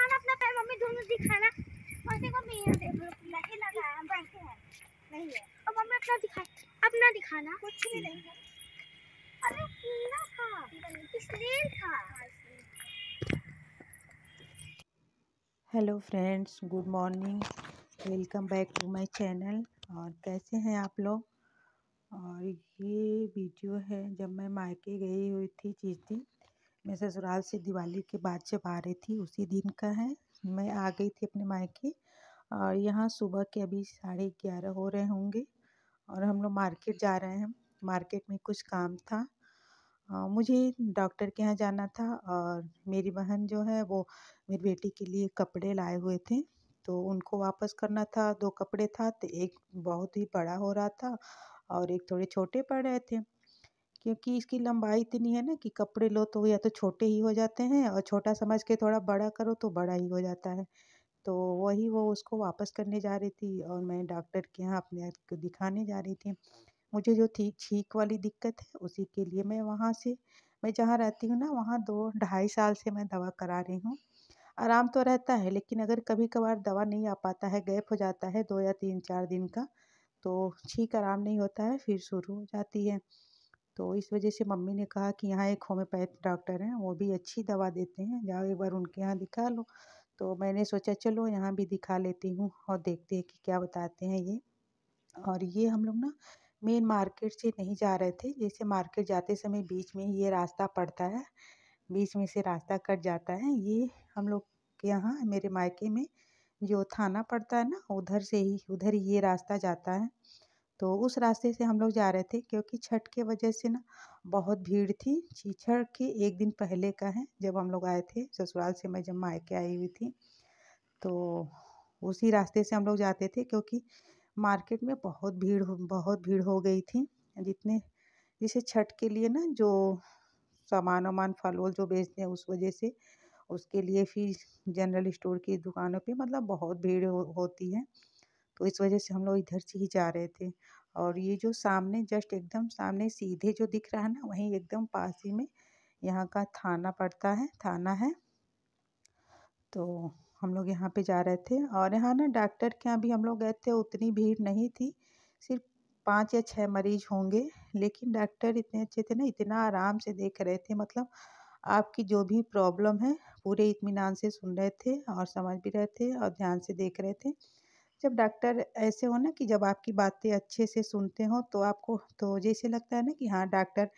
दिखाना अपना पैर मम्मी दोनों दिखाना और देखो मैं लगा बैठे हैं नहीं है मम्मी अपना दिखा अपना दिखाना कुछ नहीं है अरे था इसलिए था hello friends good morning welcome back to my channel और कैसे हैं आप लोग और ये वीडियो है जब मैं मायके गई हुई थी चीज़ मैं ससुराल से दिवाली के बाद जब आ रही थी उसी दिन का है मैं आ गई थी अपने मायके और यहाँ सुबह के अभी साढ़े ग्यारह हो रहे होंगे और हम लोग मार्केट जा रहे हैं मार्केट में कुछ काम था मुझे डॉक्टर के यहाँ जाना था और मेरी बहन जो है वो मेरी बेटी के लिए कपड़े लाए हुए थे तो उनको वापस करना था दो कपड़े था तो एक बहुत ही बड़ा हो रहा था और एक थोड़े छोटे पड़ रहे थे क्योंकि इसकी लंबाई इतनी है ना कि कपड़े लो तो या तो छोटे ही हो जाते हैं और छोटा समझ के थोड़ा बड़ा करो तो बड़ा ही हो जाता है तो वही वो उसको वापस करने जा रही थी और मैं डॉक्टर के यहाँ अपने को दिखाने जा रही थी मुझे जो थी छींक वाली दिक्कत है उसी के लिए मैं वहाँ से मैं जहाँ रहती हूँ ना वहाँ दो ढाई साल से मैं दवा करा रही हूँ आराम तो रहता है लेकिन अगर कभी कभार दवा नहीं आ पाता है गैप हो जाता है दो या तीन चार दिन का तो छींक आराम नहीं होता है फिर शुरू हो जाती है तो इस वजह से मम्मी ने कहा कि यहाँ एक होम्योपैथ डॉक्टर हैं वो भी अच्छी दवा देते हैं जाओ एक बार उनके यहाँ दिखा लो तो मैंने सोचा चलो यहाँ भी दिखा लेती हूँ और देखते हैं कि क्या बताते हैं ये और ये हम लोग ना मेन मार्केट से नहीं जा रहे थे जैसे मार्केट जाते समय बीच में ये रास्ता पड़ता है बीच में से रास्ता कट जाता है ये हम लोग के यहाँ मेरे मायके में जो थाना पड़ता है ना उधर से ही उधर ही ये रास्ता जाता है तो उस रास्ते से हम लोग जा रहे थे क्योंकि छठ के वजह से ना बहुत भीड़ थी छठ के एक दिन पहले का है जब हम लोग आए थे ससुराल से मैं जब मायके आई हुई थी तो उसी रास्ते से हम लोग जाते थे क्योंकि मार्केट में बहुत भीड़ बहुत भीड़ हो गई थी जितने जैसे छठ के लिए ना जो सामान वामान फल वल जो बेचते हैं उस वजह से उसके लिए फिर जनरल स्टोर की दुकानों पे मतलब बहुत भीड़ हो, होती है तो इस वजह से हम लोग इधर से ही जा रहे थे और ये जो सामने जस्ट एकदम सामने सीधे जो दिख रहा है ना वहीं एकदम पास ही में यहाँ का थाना पड़ता है थाना है तो हम लोग यहाँ पे जा रहे थे और यहाँ ना डॉक्टर के यहाँ भी हम लोग गए थे उतनी भीड़ नहीं थी सिर्फ पाँच या छः मरीज होंगे लेकिन डॉक्टर इतने अच्छे थे ना इतना आराम से देख रहे थे मतलब आपकी जो भी प्रॉब्लम है पूरे इतमान से सुन रहे थे और समझ भी रहे थे और ध्यान से देख रहे थे जब डॉक्टर ऐसे हो ना कि जब आपकी बातें अच्छे से सुनते हो तो आपको तो जैसे लगता है ना कि हाँ डॉक्टर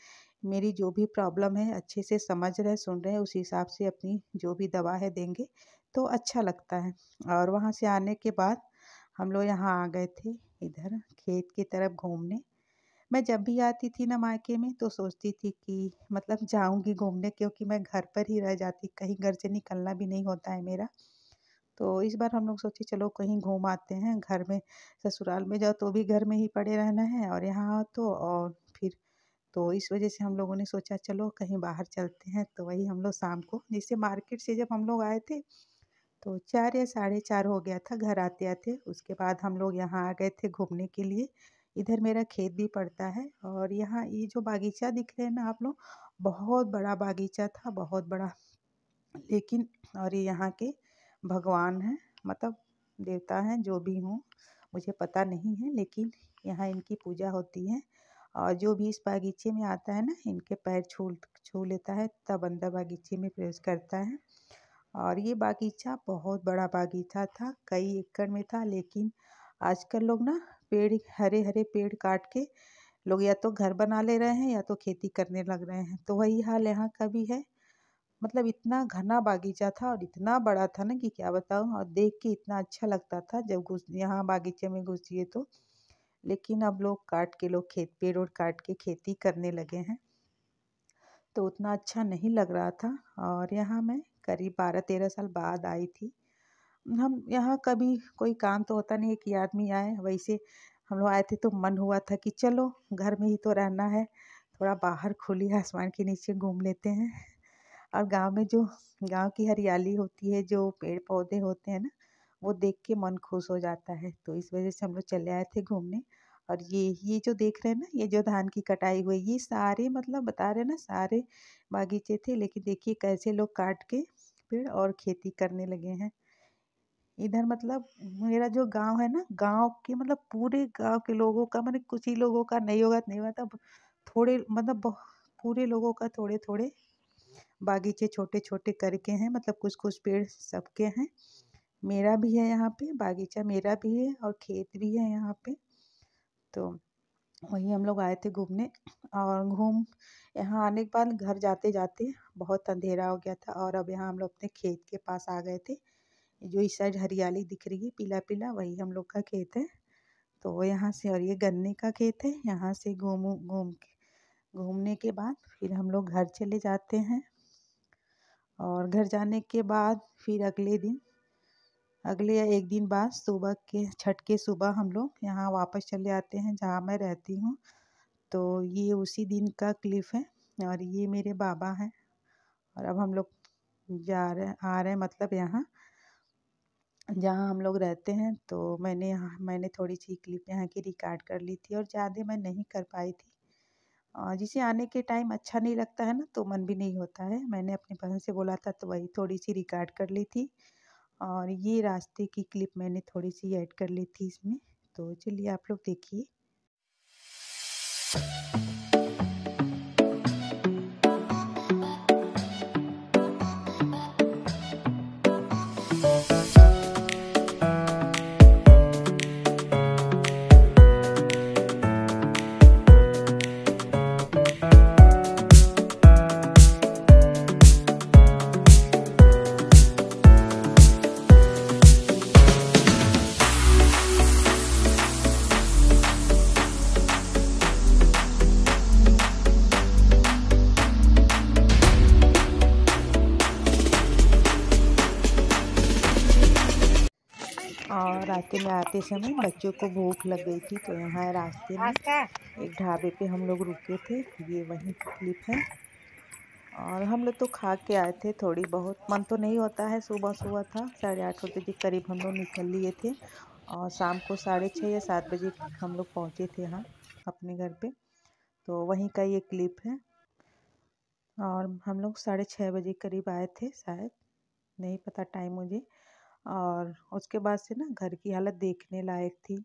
मेरी जो भी प्रॉब्लम है अच्छे से समझ रहे सुन रहे उस हिसाब से अपनी जो भी दवा है देंगे तो अच्छा लगता है और वहाँ से आने के बाद हम लोग यहाँ आ गए थे इधर खेत की तरफ घूमने मैं जब भी आती थी ना मायके में तो सोचती थी कि मतलब जाऊंगी घूमने क्योंकि मैं घर पर ही रह जाती कहीं घर से निकलना भी नहीं होता है मेरा तो इस बार हम लोग सोचे चलो कहीं घूम आते हैं घर में ससुराल में जाओ तो भी घर में ही पड़े रहना है और यहाँ आओ तो और फिर तो इस वजह से हम लोगों ने सोचा चलो कहीं बाहर चलते हैं तो वही हम लोग शाम को जैसे मार्केट से जब हम लोग आए थे तो चार या साढ़े चार हो गया था घर आते आते उसके बाद हम लोग यहाँ आ गए थे घूमने के लिए इधर मेरा खेत भी पड़ता है और यहाँ ये जो बागीचा दिख रहे हैं ना आप लोग बहुत बड़ा बागीचा था बहुत बड़ा लेकिन और ये यहाँ के भगवान हैं मतलब देवता हैं जो भी हों मुझे पता नहीं है लेकिन यहाँ इनकी पूजा होती है और जो भी इस बागीचे में आता है ना इनके पैर छू छू लेता है तब अंदर बागीचे में प्रवेश करता है और ये बागीचा बहुत बड़ा बागीचा था कई एकड़ में था लेकिन आजकल लोग ना पेड़ हरे हरे पेड़ काट के लोग या तो घर बना ले रहे हैं या तो खेती करने लग रहे हैं तो वही हाल यहाँ का भी है मतलब इतना घना बागीचा था और इतना बड़ा था ना कि क्या बताऊँ और देख के इतना अच्छा लगता था जब घुस यहाँ बागीचे में घुसिए तो लेकिन अब लोग काट के लोग खेत पेड़ और काट के खेती करने लगे हैं तो उतना अच्छा नहीं लग रहा था और यहाँ मैं करीब बारह तेरह साल बाद आई थी हम यहाँ कभी कोई काम तो होता नहीं कि आदमी आए वैसे हम लोग आए थे तो मन हुआ था कि चलो घर में ही तो रहना है थोड़ा बाहर खुली आसमान के नीचे घूम लेते हैं और गाँव में जो गाँव की हरियाली होती है जो पेड़ पौधे होते हैं ना वो देख के मन खुश हो जाता है तो इस वजह से हम लोग चले आए थे घूमने और ये ये जो देख रहे हैं ना ये जो धान की कटाई हुई ये सारे मतलब बता रहे ना सारे बागीचे थे लेकिन देखिए कैसे लोग काट के पेड़ और खेती करने लगे हैं इधर मतलब मेरा जो गांव है ना गांव के मतलब पूरे गांव के लोगों का मतलब कुछ ही लोगों का नहीं होगा नहीं होगा थोड़े मतलब पूरे लोगों का थोड़े थोड़े बागीचे छोटे छोटे करके हैं मतलब कुछ कुछ पेड़ सबके हैं मेरा भी है यहाँ पे बागीचा मेरा भी है और खेत भी है यहाँ पे तो वहीं हम लोग आए थे घूमने और घूम यहाँ आने के बाद घर जाते जाते बहुत अंधेरा हो गया था और अब यहाँ हम लोग अपने खेत के पास आ गए थे जो इस साइड हरियाली दिख रही है पीला पीला वही हम लोग का खेत है तो यहाँ से और ये गन्ने का खेत है यहाँ से घूम घूम घूमने के बाद फिर हम लोग घर चले जाते हैं और घर जाने के बाद फिर अगले दिन अगले या एक दिन बाद सुबह के छठ के सुबह हम लोग यहाँ वापस चले आते हैं जहाँ मैं रहती हूँ तो ये उसी दिन का क्लिप है और ये मेरे बाबा हैं और अब हम लोग जा रहे आ रहे हैं मतलब यहाँ जहाँ हम लोग रहते हैं तो मैंने यहाँ मैंने थोड़ी सी क्लिप यहाँ की रिकॉर्ड कर ली थी और ज़्यादा मैं नहीं कर पाई थी जिसे आने के टाइम अच्छा नहीं लगता है ना तो मन भी नहीं होता है मैंने अपनी बहन से बोला था तो वही थोड़ी सी रिकॉर्ड कर ली थी और ये रास्ते की क्लिप मैंने थोड़ी सी ऐड कर ली थी इसमें तो चलिए आप लोग देखिए रास्ते में आते समय बच्चों को भूख लग गई थी तो यहाँ रास्ते में अच्छा। एक ढाबे पे हम लोग रुके थे ये वही क्लिप है और हम लोग तो खा के आए थे थोड़ी बहुत मन तो नहीं होता है सुबह सुबह था साढ़े आठ बजे के करीब हम लोग निकल लिए थे और शाम को साढ़े छः या सात बजे हम लोग पहुँचे थे यहाँ अपने घर पर तो वहीं का ये क्लिप है और हम लोग साढ़े छः बजे करीब आए थे शायद नहीं पता टाइम मुझे और उसके बाद से ना घर की हालत देखने लायक थी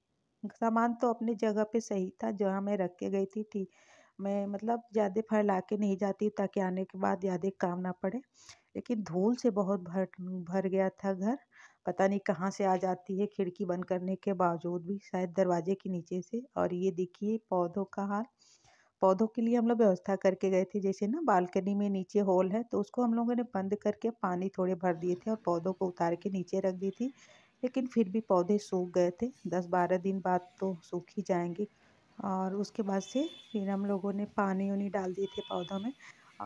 सामान तो अपनी जगह पे सही था जहाँ मैं रख के गई थी थी मैं मतलब ज़्यादा फैला के नहीं जाती ताकि आने के बाद ज़्यादा काम ना पड़े लेकिन धूल से बहुत भर भर गया था घर पता नहीं कहाँ से आ जाती है खिड़की बंद करने के बावजूद भी शायद दरवाजे के नीचे से और ये देखिए पौधों का हाल पौधों के लिए हम लोग व्यवस्था करके गए थे जैसे ना बालकनी में नीचे होल है तो उसको हम लोगों ने बंद करके पानी थोड़े भर दिए थे और पौधों को उतार के नीचे रख दी थी लेकिन फिर भी पौधे सूख गए थे दस बारह दिन बाद तो सूख ही जाएंगे और उसके बाद से फिर हम लोगों ने पानी उनी डाल दिए थे पौधों में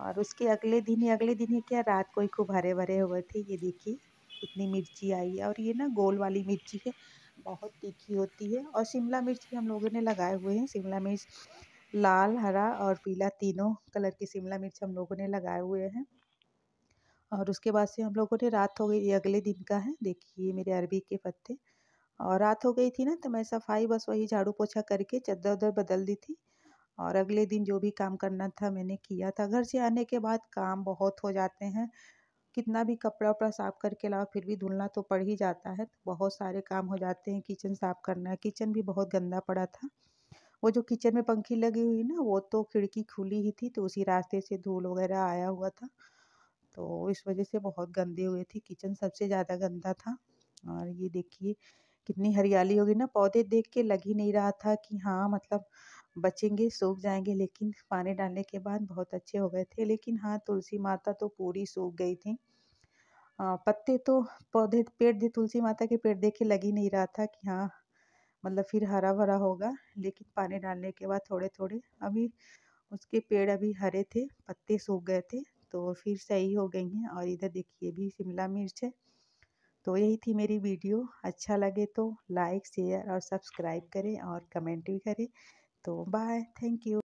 और उसके अगले दिन ही अगले दिन ही क्या रात को ही खूब हरे भरे हुए थे ये देखिए इतनी मिर्ची आई है और ये ना गोल वाली मिर्ची है बहुत तीखी होती है और शिमला मिर्च भी हम लोगों ने लगाए हुए हैं शिमला मिर्च लाल हरा और पीला तीनों कलर की शिमला मिर्च हम लोगों ने लगाए हुए हैं और उसके बाद से हम लोगों ने रात हो गई ये अगले दिन का है देखिए मेरे अरबी के पत्ते और रात हो गई थी ना तो मैं सफाई बस वही झाड़ू पोछा करके चद्दर उधर बदल दी थी और अगले दिन जो भी काम करना था मैंने किया था घर से आने के बाद काम बहुत हो जाते हैं कितना भी कपड़ा वपड़ा साफ़ करके लाओ फिर भी धुलना तो पड़ ही जाता है तो बहुत सारे काम हो जाते हैं किचन साफ़ करना किचन भी बहुत गंदा पड़ा था वो जो किचन में पंखी लगी हुई ना वो तो खिड़की खुली ही थी तो उसी रास्ते से धूल वगैरह आया हुआ था तो इस वजह से बहुत गंदे हुए थे किचन सबसे ज़्यादा गंदा था और ये देखिए कितनी हरियाली होगी ना पौधे देख के लग ही नहीं रहा था कि हाँ मतलब बचेंगे सूख जाएंगे लेकिन पानी डालने के बाद बहुत अच्छे हो गए थे लेकिन हाँ तुलसी माता तो पूरी सूख गई थी पत्ते तो पौधे पेड़ दे तुलसी माता के पेड़ देख के लग ही नहीं रहा था कि हाँ मतलब फिर हरा भरा होगा लेकिन पानी डालने के बाद थोड़े थोड़े अभी उसके पेड़ अभी हरे थे पत्ते सूख गए थे तो फिर सही हो गई हैं और इधर देखिए भी शिमला मिर्च है तो यही थी मेरी वीडियो अच्छा लगे तो लाइक शेयर और सब्सक्राइब करें और कमेंट भी करें तो बाय थैंक यू